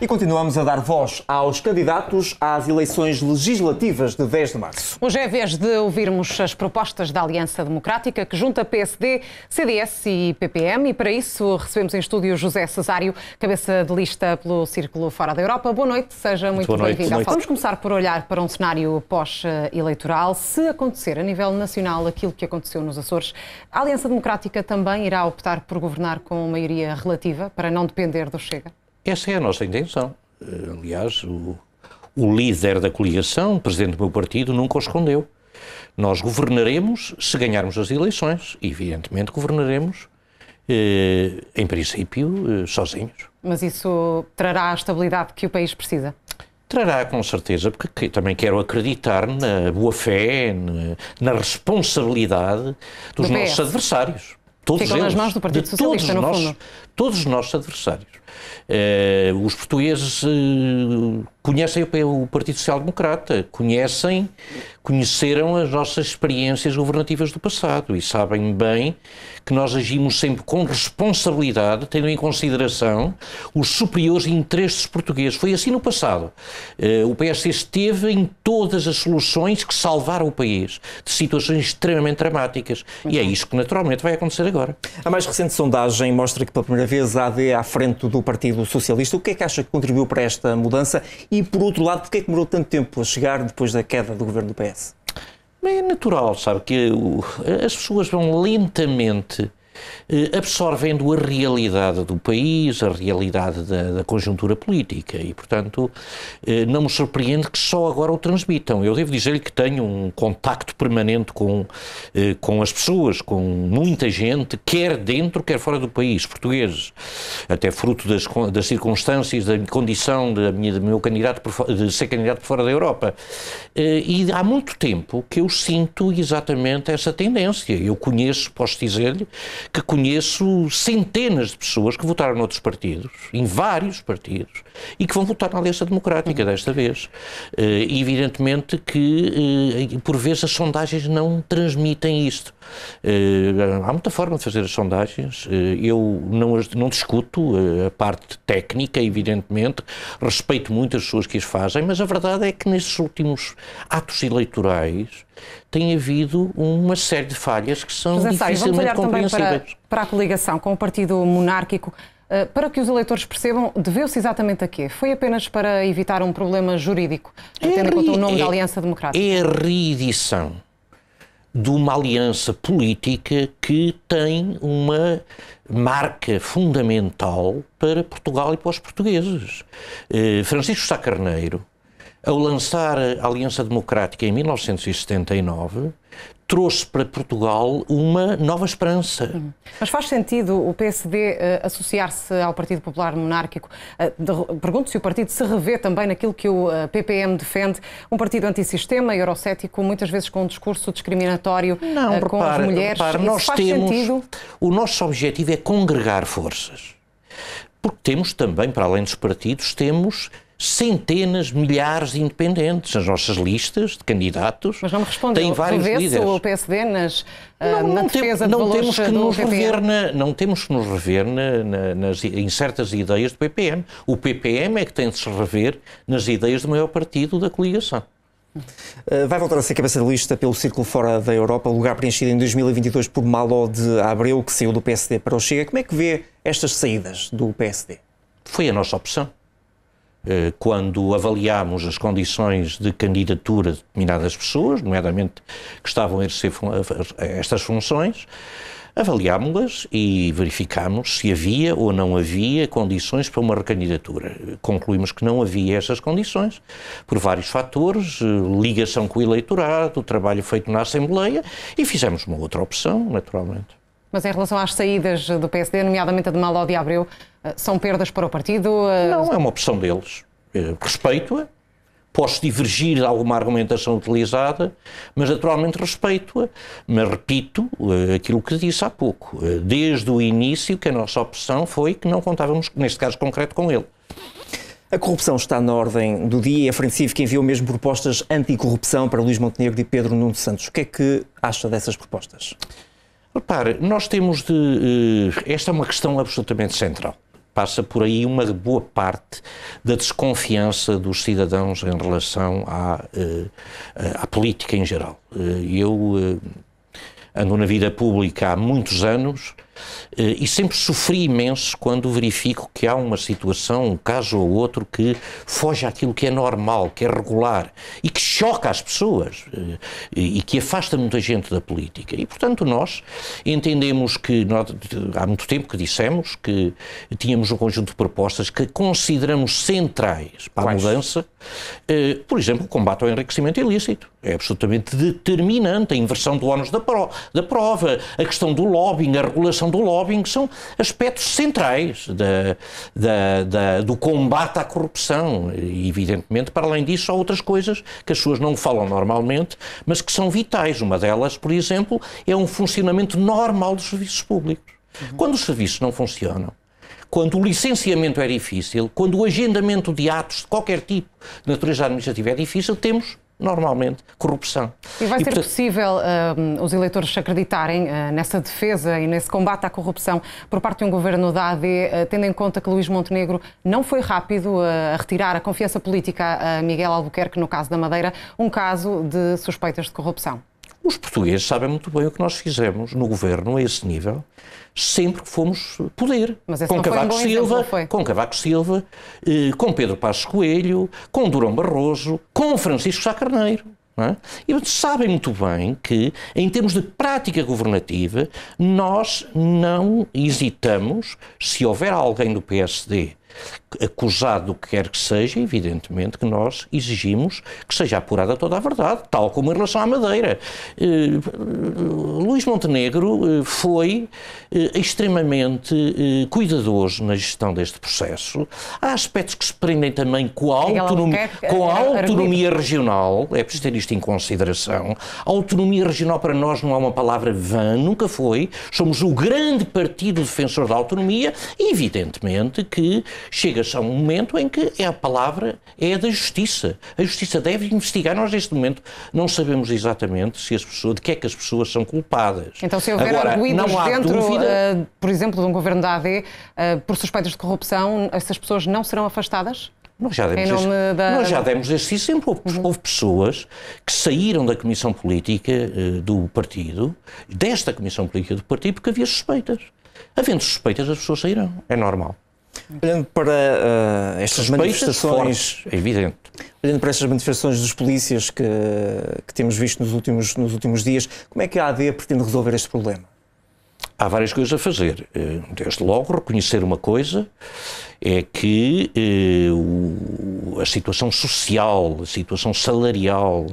E continuamos a dar voz aos candidatos às eleições legislativas de 10 de março. Hoje é vez de ouvirmos as propostas da Aliança Democrática que junta PSD, CDS e PPM e para isso recebemos em estúdio José Cesário, cabeça de lista pelo Círculo Fora da Europa. Boa noite, seja muito bem-vindo. Vamos começar por olhar para um cenário pós-eleitoral. Se acontecer a nível nacional aquilo que aconteceu nos Açores, a Aliança Democrática também irá optar por governar com maioria relativa para não depender do Chega? Essa é a nossa intenção. Eh, aliás, o, o líder da coligação, o presidente do meu partido, nunca o escondeu. Nós governaremos se ganharmos as eleições. Evidentemente, governaremos, eh, em princípio, eh, sozinhos. Mas isso trará a estabilidade que o país precisa? Trará, com certeza, porque também quero acreditar na boa-fé, na, na, responsabilidade dos nossos adversários. Todos Ficam eles, nas mãos do Partido Socialista, no fundo todos os nossos adversários. Uh, os portugueses uh, conhecem o, o Partido Social Democrata, conhecem, conheceram as nossas experiências governativas do passado e sabem bem que nós agimos sempre com responsabilidade, tendo em consideração os superiores interesses portugueses. Foi assim no passado. Uh, o PSD esteve em todas as soluções que salvaram o país de situações extremamente dramáticas uhum. e é isso que naturalmente vai acontecer agora. A mais recente sondagem mostra que pela primeira vez a AD à frente do Partido Socialista. O que é que acha que contribuiu para esta mudança? E, por outro lado, porquê é que demorou tanto tempo a chegar depois da queda do governo do PS? Bem, é natural, sabe, que as pessoas vão lentamente eh, absorvendo a realidade do país, a realidade da, da conjuntura política e, portanto, eh, não me surpreende que só agora o transmitam. Eu devo dizer-lhe que tenho um contacto permanente com, eh, com as pessoas, com muita gente, quer dentro, quer fora do país, portugueses, até fruto das, das circunstâncias, da condição de, de meu candidato por, de ser candidato por fora da Europa. E há muito tempo que eu sinto exatamente essa tendência. Eu conheço, posso dizer-lhe, que conheço centenas de pessoas que votaram noutros partidos, em vários partidos, e que vão votar na Aliança Democrática desta vez. Eh, e evidentemente que, eh, por vezes, as sondagens não transmitem isto. Eh, há muita forma de fazer as sondagens. Eh, eu não, não discuto eh, a parte técnica, evidentemente, respeito muito as pessoas que as fazem, mas a verdade é que nestes últimos atos eleitorais tem havido uma série de falhas que são José dificilmente compreensíveis. Para, para a coligação com o Partido Monárquico, para que os eleitores percebam, deveu-se exatamente a quê? Foi apenas para evitar um problema jurídico, é tendo em conta o nome é, da Aliança Democrática? É a é reedição de uma aliança política que tem uma marca fundamental para Portugal e para os portugueses. Eh, Francisco Sá Carneiro ao lançar a Aliança Democrática em 1979, trouxe para Portugal uma nova esperança. Mas faz sentido o PSD uh, eh, associar-se ao Partido Popular Monárquico? Uh, pergunto se o partido se revê também naquilo que o uh, eh, PPM defende, um partido antissistema, eurocético, muitas vezes com um discurso discriminatório Não, com as mulheres. Não nós faz temos, sentido? O nosso objetivo é congregar forças. Porque temos também, para além dos partidos, temos centenas, milhares de independentes. As nossas listas de candidatos Mas não me respondeu. têm vários Revesse líderes. o PSD nas, não, eh, na não tem, não temos que nos rever na, Não temos que nos rever na, na, nas, em certas ideias do PPM. O PPM é que tem de se rever nas ideias do maior partido da coligação. Eh, vai voltar a ser cabeça de lista pelo Círculo Fora da Europa, lugar preenchido em 2022 por Malo de Abreu, que saiu do PSD para o Chega. Como é que vê estas saídas do PSD? Foi a nossa opção. Eh, quando avaliámos as condições de candidatura de determinadas pessoas, nomeadamente que estavam a exercer estas funções, avaliámos-las e verificámos se havia ou não havia condições para uma recandidatura. Concluímos que não havia essas condições, por vários fatores, eh, ligação com o eleitorado, trabalho feito na Assembleia, e fizemos uma outra opção, naturalmente. Mas em relação às saídas do PSD, nomeadamente a de Maló de Abreu, ah, são perdas para o partido? Ah, não, é uma opção deles. Eh, respeito-a, posso divergir de alguma argumentação utilizada, mas naturalmente respeito-a. Mas repito eh, aquilo que disse há pouco. Eh, desde o início que a nossa opção foi que não contávamos, neste caso concreto, com ele. A corrupção está na ordem do dia. e É Francisco que enviou mesmo propostas anticorrupção para Luís Montenegro e Pedro Nuno Santos. O que é que acha dessas propostas? Repare, nós temos de. Esta é uma questão absolutamente central passa por aí uma boa parte da desconfiança dos cidadãos em relação à, eh, à política em geral. Eh, eu eh, ando na vida pública há muitos anos eh, e sempre sofri imenso quando verifico que há uma situação, um caso ou outro, que foge àquilo que é normal, que é regular e que choca as pessoas eh, e que afasta muita gente da política. E, portanto, nós entendemos que, nós, há muito tempo que dissemos que tínhamos um conjunto de propostas que consideramos centrais para a mudança, eh, por exemplo, o combate ao enriquecimento ilícito. É absolutamente determinante a inversão do ónus da prova, a questão do lobbying, a regulação questão do lobbying são aspectos centrais da, da, da, do combate à corrupção. E, evidentemente, para além disso, há outras coisas que as pessoas não falam normalmente, mas que são vitais. Uma delas, por exemplo, é um funcionamento normal dos serviços públicos. Uhum. Quando os serviços não funcionam, quando o licenciamento é difícil, quando o agendamento de atos de qualquer tipo de natureza administrativa é difícil, temos normalmente, corrupção. E vai e, ser portanto... possível uh, os eleitores acreditarem uh, nessa defesa e nesse combate à corrupção por parte de um governo da AD, uh, ah, tendo em conta que Luís Montenegro não foi rápido a retirar a confiança política a Miguel Albuquerque, no caso da Madeira, um caso de suspeitas de corrupção? Os portugueses sabem muito bem o que nós fizemos no governo a esse nível sempre que fomos poder. com Cavaco, um Silva, exemplo, com Cavaco Silva, eh, com Pedro Passos Coelho, com Durão Barroso, com Francisco Sá Carneiro. É? E sabem muito bem que, em termos de prática governativa, nós não hesitamos, se houver alguém do PSD acusado do que quer que seja, evidentemente que nós exigimos que seja apurada toda a verdade, tal como em relação à Madeira. Uh, Montenegro eh, foi eh, extremamente eh, cuidadoso na gestão deste processo. Há aspectos que se prendem também com a autonomia, é com a é, autonomia regional, é preciso ter isto em consideração. A autonomia regional para nós não é uma palavra vã, nunca foi. Somos o grande partido defensor da autonomia e, evidentemente, que chega-se a um momento em que é a palavra é da justiça. A justiça deve investigar. Nós, neste momento, não sabemos exatamente se as pessoas, de que é que as pessoas são culpadas então, se houver arguídos dentro, dúvida... uh, por exemplo, de um governo da AD, uh, por suspeitas de corrupção, essas pessoas não serão afastadas? Nós já demos, este, da... nós já demos este exemplo. Houve, uhum. pessoas que saíram da comissão política uh, do partido, desta comissão política do partido, porque havia suspeitas. Havendo suspeitas, as pessoas saíram. É normal. Olhando para uh, estas suspeitas manifestações. Fortes, é evidente. Olhando para estas manifestações dos polícias que, que temos visto nos últimos, nos últimos dias, como é que a AD pretende resolver este problema? há várias coisas a fazer. Eh, desde logo, reconhecer uma coisa é que eh, o, a situação social, a situação salarial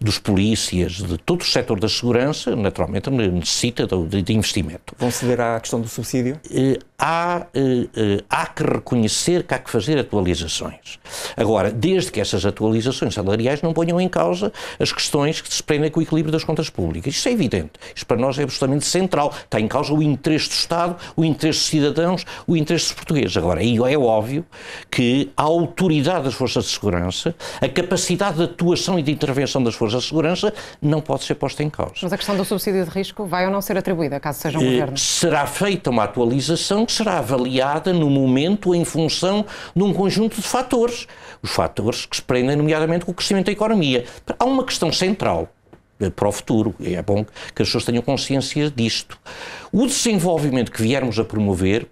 dos polícias, de todo o setor da segurança, naturalmente necessita de, de investimento. Vão ceder à questão do subsídio? Eh, há, eh, eh, há que reconhecer que há que fazer atualizações. Agora, desde que essas atualizações salariais não ponham em causa as questões que se prendem com o equilíbrio das contas públicas. Isso é evidente. Isso para nós é absolutamente central. Está em causa o interesse do Estado, o interesse dos cidadãos, o interesse dos portugueses. Agora, é óbvio que a autoridade das forças de segurança, a capacidade de atuação e de intervenção das forças de segurança não pode ser posta em causa. Mas a questão do subsídio de risco vai ou não ser atribuída, caso seja um eh, governo? Será feita uma atualização que será avaliada no momento em função de um conjunto de fatores. Os fatores que se prendem, nomeadamente, com o crescimento da economia. Há uma questão central eh, para o futuro. É bom que as pessoas tenham consciência disto. O desenvolvimento que viermos a promover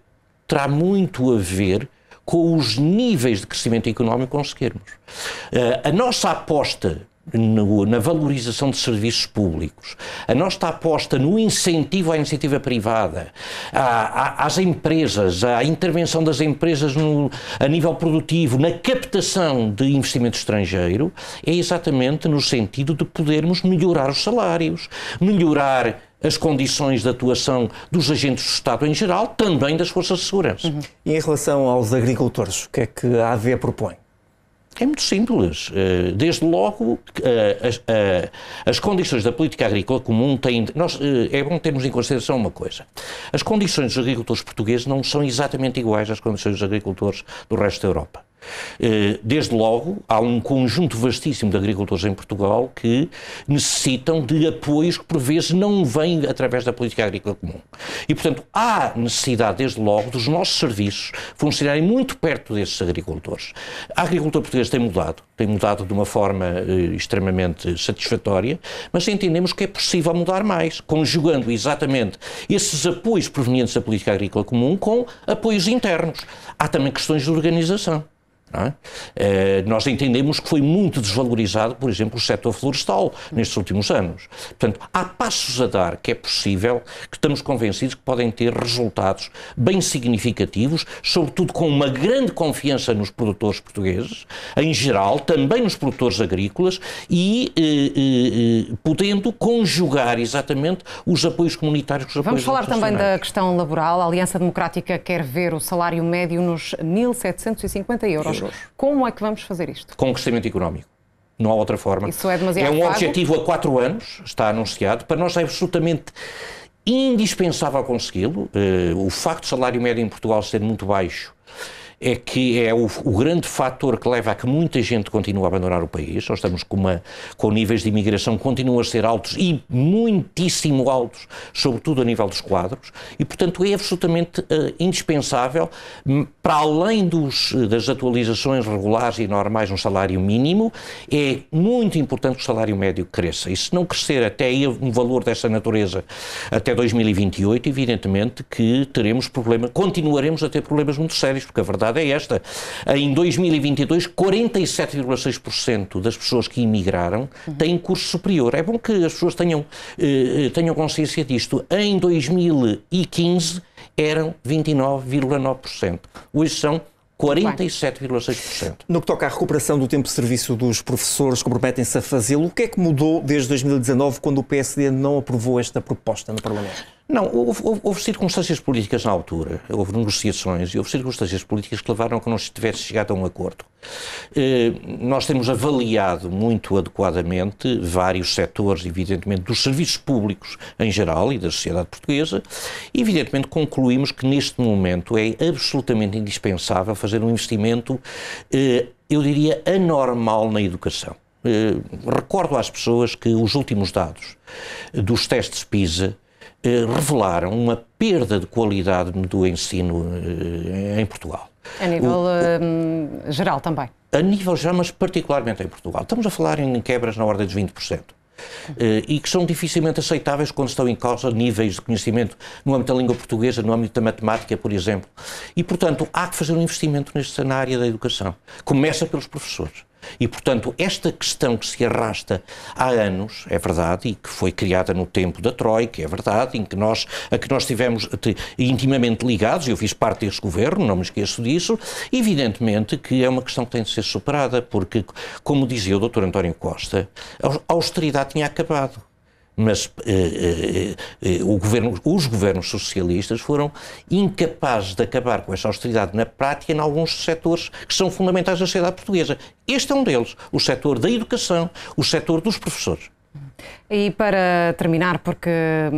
terá muito a ver com os níveis de crescimento económico que conseguirmos. Eh, a nossa aposta no, na valorização de serviços públicos, a nossa aposta no incentivo à iniciativa privada, à, à, às empresas, à intervenção das empresas no, a nível produtivo, na captação de investimento estrangeiro, é exatamente no sentido de podermos melhorar os salários, melhorar as condições de atuação dos agentes do Estado em geral, também das forças de segurança. Uhum. E em relação aos agricultores, o que é que a AD propõe? É muito simples. Eh, desde logo, eh, as, eh, as, condições da política agrícola comum têm. Nós, é bom termos em consideração uma coisa: as condições dos agricultores portugueses não são exatamente iguais às condições dos agricultores do resto da Europa. Eh, desde logo, há um conjunto vastíssimo de agricultores em Portugal que necessitam de apoios que, por vezes, não vêm através da política agrícola comum. E, portanto, há necessidade, desde logo, dos nossos serviços funcionarem muito perto desses agricultores. A agricultura portuguesa tem mudado, tem mudado de uma forma eh, extremamente satisfatória, mas entendemos que é possível mudar mais, conjugando exatamente esses apoios provenientes da política agrícola comum com apoios internos. Há também questões de organização. É? Eh, nós entendemos que foi muito desvalorizado, por exemplo, o setor florestal nestes últimos anos. Portanto, há passos a dar que é possível, que estamos convencidos que podem ter resultados bem significativos, sobretudo com uma grande confiança nos produtores portugueses, em geral, também nos produtores agrícolas e eh, eh, eh podendo conjugar exatamente os apoios comunitários com os Vamos apoios Vamos falar também da questão laboral. A Aliança Democrática quer ver o salário médio nos 1.750 euros euros. Como é que vamos fazer isto? Com crescimento económico. Não há outra forma. Isso é demasiado É um objetivo a quatro anos, está anunciado. Para nós é absolutamente indispensável consegui-lo. Eh, o facto do salário médio em Portugal ser muito baixo é que é o, o grande fator que leva a que muita gente continue a abandonar o país. Nós estamos com, uma, com níveis de imigração que continuam a ser altos e muitíssimo altos, sobretudo a nível dos quadros, e, portanto, é absolutamente uh, indispensável, hum, para além dos, eh, das atualizações regulares e normais no salário mínimo, é muito importante que o salário médio cresça. E se não crescer até um valor dessa natureza até 2028, evidentemente que teremos problema, continuaremos a ter problemas muito sérios, porque a verdade verdade é esta. Em 2022, 47,6% das pessoas que imigraram têm curso superior. É bom que as pessoas tenham, eh, eh, tenham consciência disto. Em 2015 eram 29,9%. Hoje são 47,6%. No que toca à recuperação do tempo de serviço dos professores, comprometem-se a fazê-lo. O que é que mudou desde 2019, quando o PSD não aprovou esta proposta no Parlamento? Não, houve, houve, houve, circunstâncias políticas na altura, houve negociações e houve circunstâncias políticas que levaram a que não se tivesse chegado a um acordo. Eh, nós temos avaliado muito adequadamente vários setores, evidentemente, dos serviços públicos em geral e da sociedade portuguesa, e evidentemente concluímos que neste momento é absolutamente indispensável fazer um investimento, eh, eu diria, anormal na educação. Eh, recordo às pessoas que os últimos dados dos testes PISA eh, revelaram uma perda de qualidade do ensino eh, em Portugal. A nível o, o, eh, geral também. A nível geral, mas particularmente em Portugal. Estamos a falar em quebras na ordem dos 20%. Uh, e que são dificilmente aceitáveis quando estão em causa níveis de conhecimento no âmbito da língua portuguesa, no âmbito da matemática, por exemplo. E, portanto, há que fazer um investimento neste, na área da educação. Começa pelos professores. E, portanto, esta questão que se arrasta há anos, é verdade, e que foi criada no tempo da Troika, é verdade, em que nós, a que nós estivemos intimamente ligados, eu fiz parte desse governo, não me esqueço disso, evidentemente que é uma questão que tem de ser superada, porque, como dizia o Dr. António Costa, a austeridade tinha acabado mas eh, eh, eh governo, os governos socialistas foram incapazes de acabar com essa austeridade na prática em alguns setores que são fundamentais da sociedade portuguesa. Este é um deles, o setor da educação, o setor dos professores. E para terminar, porque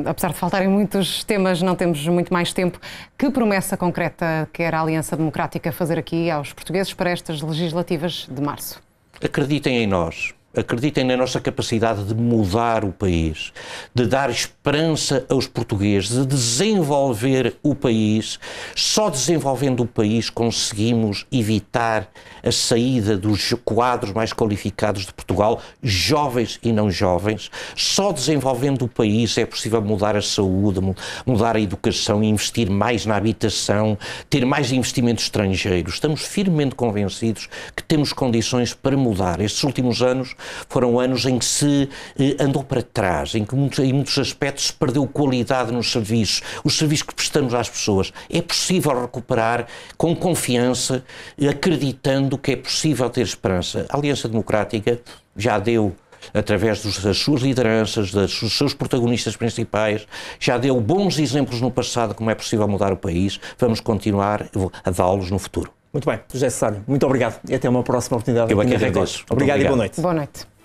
apesar de faltarem muitos temas, não temos muito mais tempo, que promessa concreta quer a Aliança Democrática fazer aqui aos portugueses para estas legislativas de março? Acreditem em nós, acreditem na nossa capacidade de mudar o país, de dar esperança aos portugueses, de desenvolver o país. Só desenvolvendo o país conseguimos evitar a saída dos quadros mais qualificados de Portugal, jovens e não jovens. Só desenvolvendo o país é possível mudar a saúde, mudar a educação, investir mais na habitação, ter mais investimento estrangeiro. Estamos firmemente convencidos que temos condições para mudar. Estes últimos anos foram anos em que se eh, andou para trás, em que muitos, em muitos aspectos se perdeu qualidade nos serviços, os serviços que prestamos às pessoas. É possível recuperar com confiança, acreditando que é possível ter esperança. A Aliança Democrática já deu através das suas lideranças, dos seus protagonistas principais, já deu bons exemplos no passado como é possível mudar o país, vamos continuar a dá-los no futuro. Muito bem, José Sário, muito obrigado e até uma próxima oportunidade. Eu é aqui é Obrigado, obrigado e boa noite. Boa noite.